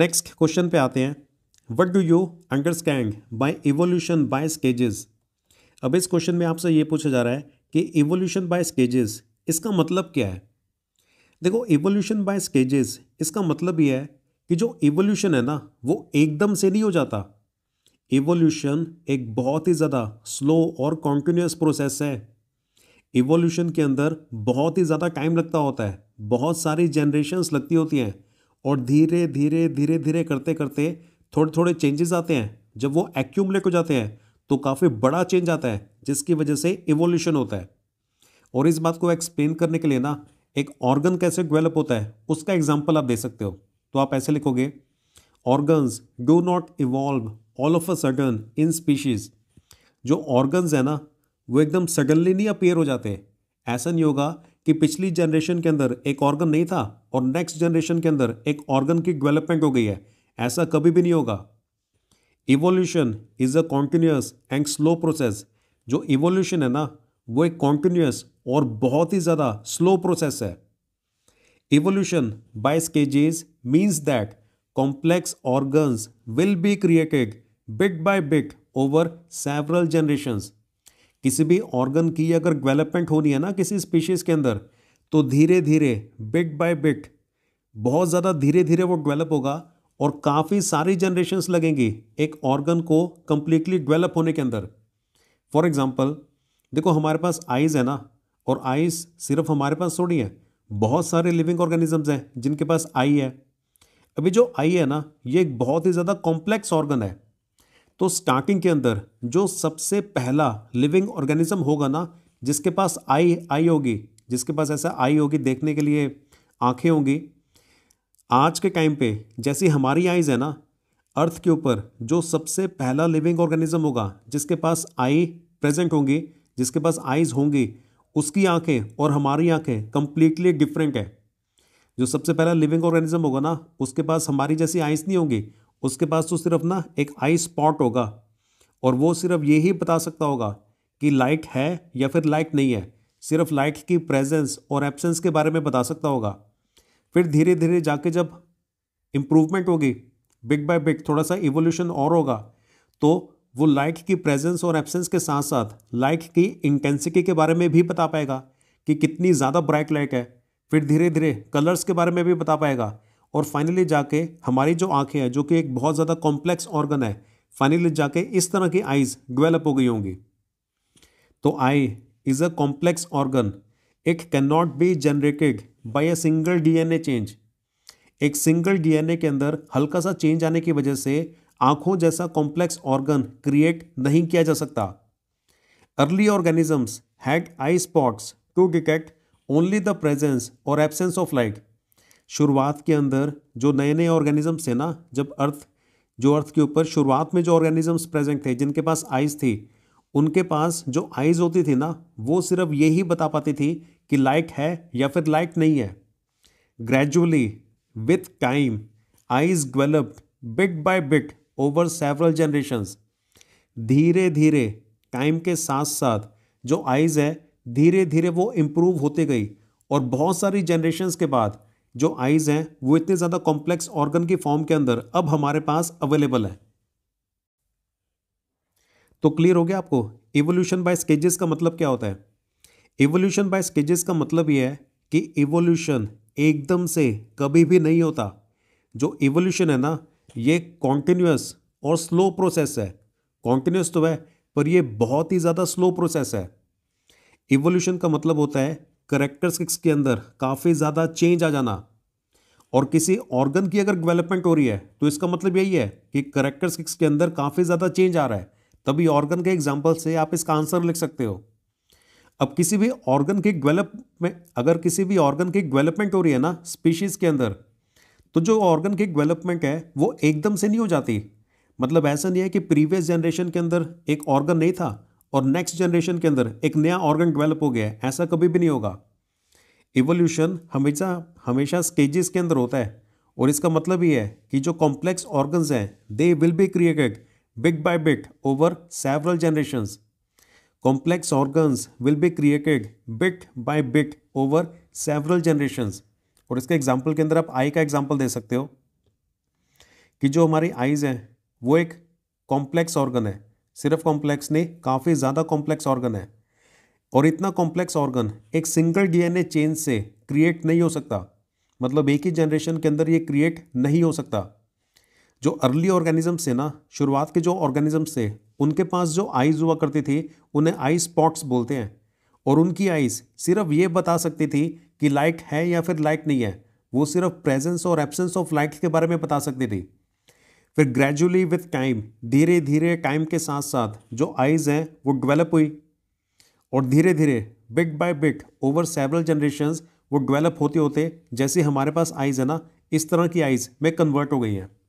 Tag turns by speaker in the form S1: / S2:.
S1: next question पे आते हैं what do you understand by evolution by stages अब इस क्वेश्चन में आपसे ये पूछा जा रहा है कि इवोल्यूशन बाय स्केजेस इसका मतलब क्या है देखो इवोल्यूशन बाय स्केजेस इसका मतलब ये है कि जो इवोल्यूशन है ना वो एकदम से नहीं हो जाता इवोल्यूशन एक बहुत ही ज़्यादा स्लो और कॉन्टिन्यूस प्रोसेस है इवोल्यूशन के अंदर बहुत ही ज़्यादा टाइम लगता होता है बहुत सारी जनरेशन्स लगती होती हैं और धीरे धीरे धीरे धीरे करते करते थोड़े थोड़े चेंजेस आते हैं जब वो एक्यूमलेट हो जाते हैं तो काफ़ी बड़ा चेंज आता है जिसकी वजह से इवोल्यूशन होता है और इस बात को एक्सप्लेन करने के लिए ना एक ऑर्गन कैसे डेवलप होता है उसका एग्जाम्पल आप दे सकते हो तो आप ऐसे लिखोगे organs do not evolve all of a sudden in species जो ऑर्गन्स है ना वो एकदम सडनली नहीं अपेयर हो जाते ऐसा नहीं होगा कि पिछली जनरेशन के अंदर एक ऑर्गन नहीं था और नेक्स्ट जनरेशन के अंदर एक ऑर्गन की डेवलपमेंट हो गई है ऐसा कभी भी नहीं होगा evolution is a continuous and slow process जो इवोल्यूशन है ना वो एक कॉन्टिन्यूस और बहुत ही ज़्यादा स्लो प्रोसेस है evolution by stages means that complex organs will be created bit by bit over several generations किसी भी ऑर्गन की अगर डेवलपमेंट होनी है ना किसी स्पीशीज़ के अंदर तो धीरे धीरे बिट बाय बिट बहुत ज़्यादा धीरे धीरे वो डेवलप होगा और काफ़ी सारी जनरेशन्स लगेंगी एक ऑर्गन को कम्प्लीटली डेवलप होने के अंदर फॉर एग्ज़ाम्पल देखो हमारे पास आइज़ है ना और आइज़ सिर्फ हमारे पास थोड़ी है बहुत सारे लिविंग ऑर्गेनिजम्स हैं जिनके पास आई है अभी जो आई है ना ये एक बहुत ही ज़्यादा कॉम्प्लेक्स ऑर्गन है तो स्टार्टिंग के अंदर जो सबसे पहला लिविंग ऑर्गेनिज्म होगा ना जिसके पास आई आई होगी जिसके पास ऐसा आई होगी देखने के लिए आंखें होंगी आज के टाइम पे जैसी हमारी आइज़ है ना अर्थ के ऊपर जो सबसे पहला लिविंग ऑर्गेनिज्म होगा जिसके पास आई प्रेजेंट होंगी जिसके पास आइज़ होंगी उसकी आंखें और हमारी आंखें कंप्लीटली डिफरेंट है जो सबसे पहला लिविंग ऑर्गेनिज्म होगा ना उसके पास हमारी जैसी आइज़ नहीं होंगी उसके पास तो सिर्फ ना एक आई स्पॉट होगा और वो सिर्फ ये ही बता सकता होगा कि लाइट है या फिर लाइट नहीं है सिर्फ लाइट की प्रेजेंस और एब्सेंस के बारे में बता सकता होगा फिर धीरे धीरे जाके जब इम्प्रूवमेंट होगी बिग बाय बिग थोड़ा सा इवोल्यूशन और होगा तो वो लाइट की प्रेजेंस और एब्सेंस के साथ साथ लाइट की इंटेंसिटी के बारे में भी बता पाएगा कि कितनी ज़्यादा ब्राइट लाइट है फिर धीरे धीरे कलर्स के बारे में भी बता पाएगा और फाइनली जाके हमारी जो आंखें हैं जो कि एक बहुत ज़्यादा कॉम्प्लेक्स ऑर्गन है फाइनली जाके इस तरह की आइज़ डिवेलप हो गई होंगी तो eye is a complex organ it can not be generated by a single DNA change एक सिंगल डीएनए के अंदर हल्का सा चेंज आने की वजह से आंखों जैसा कॉम्प्लेक्स ऑर्गन क्रिएट नहीं किया जा सकता early organisms had eye spots to detect only the presence और एबसेंस ऑफ लाइट शुरुआत के अंदर जो नए नए ऑर्गेनिजम्स थे ना जब अर्थ जो अर्थ के ऊपर शुरुआत में जो ऑर्गेनिजम्स प्रेजेंट थे जिनके पास आइज़ थी उनके पास जो आइज़ होती थी ना वो सिर्फ ये ही बता पाती थी कि लाइट है या फिर लाइट नहीं है gradually with time eyes developed bit by bit over several generations धीरे धीरे टाइम के साथ साथ जो आइज़ है धीरे धीरे वो इम्प्रूव होते गई और बहुत सारी जनरेशन्स के बाद जो आइज़ हैं वो इतने ज़्यादा कॉम्प्लेक्स ऑर्गन की फॉर्म के अंदर अब हमारे पास अवेलेबल है तो क्लियर हो गया आपको एवोल्यूशन बाय स्केजेस का मतलब क्या होता है एवोल्यूशन बाय स्केजेस का मतलब यह है कि एवोल्यूशन एकदम से कभी भी नहीं होता जो इवोल्यूशन है ना ये कॉन्टिन्यूस और स्लो प्रोसेस है कॉन्टिन्यूस तो है पर यह बहुत ही ज़्यादा स्लो प्रोसेस है इवोल्यूशन का मतलब होता है करेक्टर्स के अंदर काफ़ी ज़्यादा चेंज आ जाना और किसी ऑर्गन की अगर डेवलपमेंट हो रही है तो इसका मतलब यही है कि करेक्टर्स के अंदर काफ़ी ज़्यादा चेंज आ रहा है तभी ऑर्गन के एग्जाम्पल से आप इसका आंसर लिख सकते हो अब किसी भी ऑर्गन की डेवलप में अगर किसी भी ऑर्गन की डेवलपमेंट हो रही है ना स्पीशीज़ के अंदर तो जो ऑर्गन की डेवलपमेंट है वो एकदम से नहीं हो जाती मतलब ऐसा नहीं है कि प्रीवियस जनरेशन के अंदर एक ऑर्गन नहीं था और नेक्स्ट जनरेशन के अंदर एक नया ऑर्गन डेवलप हो गया है ऐसा कभी भी नहीं होगा इवोल्यूशन हमेशा हमेशा स्टेजेस के अंदर होता है और इसका मतलब ये है कि जो कॉम्प्लेक्स ऑर्गन्स हैं they will be created big by bit over several generations complex organs will be created bit by bit over several generations और इसके एग्जाम्पल के अंदर आप आई का एग्जाम्पल दे सकते हो कि जो हमारी आईज हैं वो एक कॉम्प्लेक्स ऑर्गन है सिर्फ कॉम्प्लेक्स नहीं काफ़ी ज़्यादा कॉम्प्लेक्स ऑर्गन है और इतना कॉम्प्लेक्स ऑर्गन एक सिंगल डीएनए चेंज से क्रिएट नहीं हो सकता मतलब एक ही जनरेशन के अंदर ये क्रिएट नहीं हो सकता जो अर्ली ऑर्गेनिजम्स थे ना शुरुआत के जो ऑर्गेनिजम्स थे उनके पास जो आइज हुआ करती थी उन्हें आई स्पॉट्स बोलते हैं और उनकी आइज सिर्फ ये बता सकती थी कि लाइट है या फिर लाइट नहीं है वो सिर्फ प्रेजेंस और एब्सेंस ऑफ लाइट के बारे में बता सकती थी फिर ग्रेजुअली विथ टाइम धीरे धीरे टाइम के साथ साथ जो आइज़ हैं वो डिवेलप हुई और धीरे धीरे bit by bit over several generations वो डिवेलप होते होते जैसे हमारे पास आइज़ है ना इस तरह की आइज़ में कन्वर्ट हो गई हैं